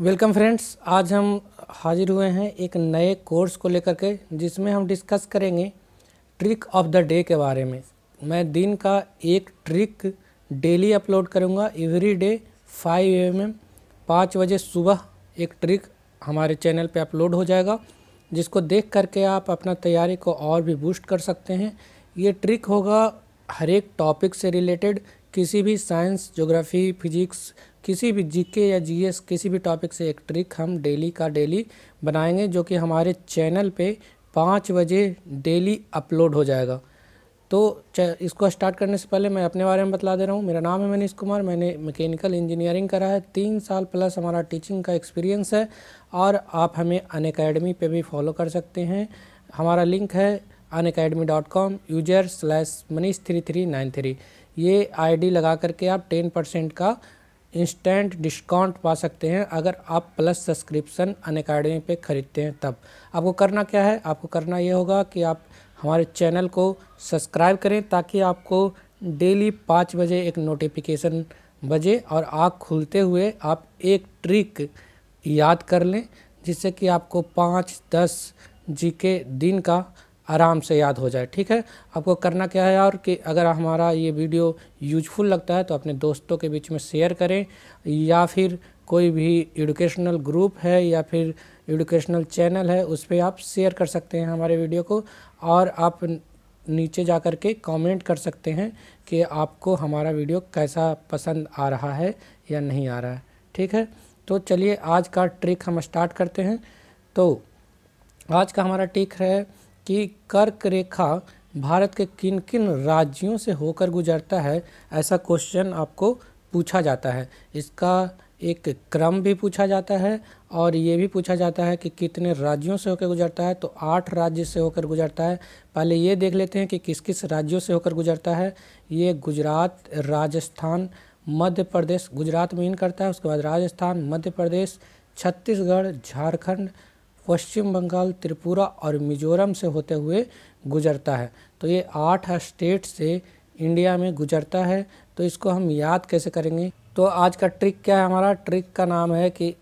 welcome friends आज हम हाजिर हुए हैं एक नए कोर्स को लेकर के जिसमें हम डिस्कस करेंगे ट्रिक ऑफ द डे के बारे में मैं दिन का एक ट्रिक डेली अपलोड करूंगा every day five M M पाँच बजे सुबह एक ट्रिक हमारे चैनल पे अपलोड हो जाएगा जिसको देख करके आप अपना तैयारी को और भी बूस्ट कर सकते हैं ये ट्रिक होगा हर एक टॉपिक से रिलेटेड किसी भी साइंस जोग्राफ़ी फिजिक्स किसी भी जीके या जीएस किसी भी टॉपिक से एक ट्रिक हम डेली का डेली बनाएंगे जो कि हमारे चैनल पे पाँच बजे डेली अपलोड हो जाएगा तो इसको स्टार्ट करने से पहले मैं अपने बारे में बता दे रहा हूँ मेरा नाम है मनीष कुमार मैंने मैकेनिकल इंजीनियरिंग करा है तीन साल प्लस हमारा टीचिंग का एक्सपीरियंस है और आप हमें अन अकेडमी पर भी फॉलो कर सकते हैं हमारा लिंक है Unacademy dot com user slash Manish three three nine three ये डी लगा करके आप टेन परसेंट का इंस्टेंट डिस्काउंट पा सकते हैं अगर आप प्लस सब्सक्रिप्शन अन अकेडमी पर ख़रीदते हैं तब आपको करना क्या है आपको करना ये होगा कि आप हमारे चैनल को सब्सक्राइब करें ताकि आपको डेली पाँच बजे एक नोटिफिकेशन बजे और आँख खुलते हुए आप एक ट्रिक याद कर लें जिससे कि आपको पाँच दस जी के दिन का आराम से याद हो जाए ठीक है आपको करना क्या है और कि अगर हमारा ये वीडियो यूजफुल लगता है तो अपने दोस्तों के बीच में शेयर करें या फिर कोई भी एडुकेशनल ग्रुप है या फिर एडुकेशनल चैनल है उस पर आप शेयर कर सकते हैं हमारे वीडियो को और आप नीचे जा कर के कॉमेंट कर सकते हैं कि आपको हमारा वीडियो कैसा पसंद आ रहा है या नहीं आ रहा है ठीक है तो चलिए आज का ट्रिक हम स्टार्ट करते हैं तो आज का हमारा ट्रिक है कि कर्क रेखा भारत के किन किन राज्यों से होकर गुजरता है ऐसा क्वेश्चन आपको पूछा जाता है इसका एक क्रम भी पूछा जाता है और ये भी पूछा जाता है कि कितने राज्यों से होकर गुजरता है तो आठ राज्य से होकर गुजरता है पहले ये देख लेते हैं कि किस किस राज्यों से होकर गुजरता है ये गुजरात राजस्थान मध्य प्रदेश गुजरात में इन करता है उसके बाद राजस्थान मध्य प्रदेश छत्तीसगढ़ झारखंड पश्चिम बंगाल त्रिपुरा और मिजोरम से होते हुए गुजरता है तो ये आठ स्टेट से इंडिया में गुजरता है तो इसको हम याद कैसे करेंगे तो आज का ट्रिक क्या है हमारा ट्रिक का नाम है कि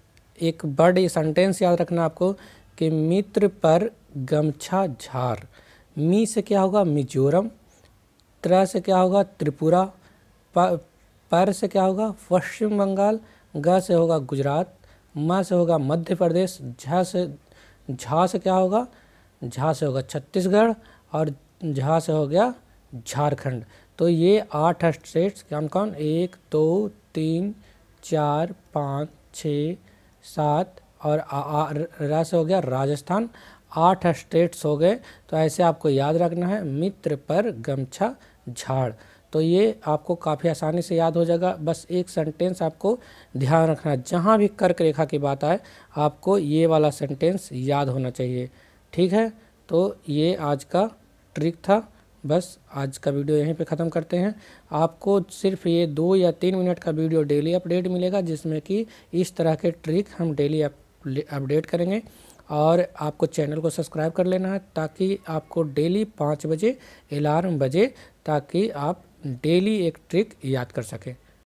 एक बर्ड सेंटेंस याद रखना आपको कि मित्र पर गमछा झार मी से क्या होगा मिजोरम त्र से क्या होगा त्रिपुरा पर से क्या होगा पश्चिम बंगाल ग से होगा गुजरात म से होगा मध्य प्रदेश झ से झा से क्या होगा झा से होगा छत्तीसगढ़ और झा से हो गया झारखंड तो ये आठ स्टेट्स कौन कौन एक दो तो, तीन चार पाँच छ सात और रा से हो गया राजस्थान आठ स्टेट्स हो गए तो ऐसे आपको याद रखना है मित्र पर गमछा झाड़ तो ये आपको काफ़ी आसानी से याद हो जाएगा बस एक सेंटेंस आपको ध्यान रखना जहाँ भी कर्क रेखा की बात आए आपको ये वाला सेंटेंस याद होना चाहिए ठीक है तो ये आज का ट्रिक था बस आज का वीडियो यहीं पे ख़त्म करते हैं आपको सिर्फ ये दो या तीन मिनट का वीडियो डेली अपडेट मिलेगा जिसमें कि इस तरह के ट्रिक हम डेली अपडेट करेंगे और आपको चैनल को सब्सक्राइब कर लेना है ताकि आपको डेली पाँच बजे अलार्म बजे ताकि आप डेली एक ट्रिक याद कर सकें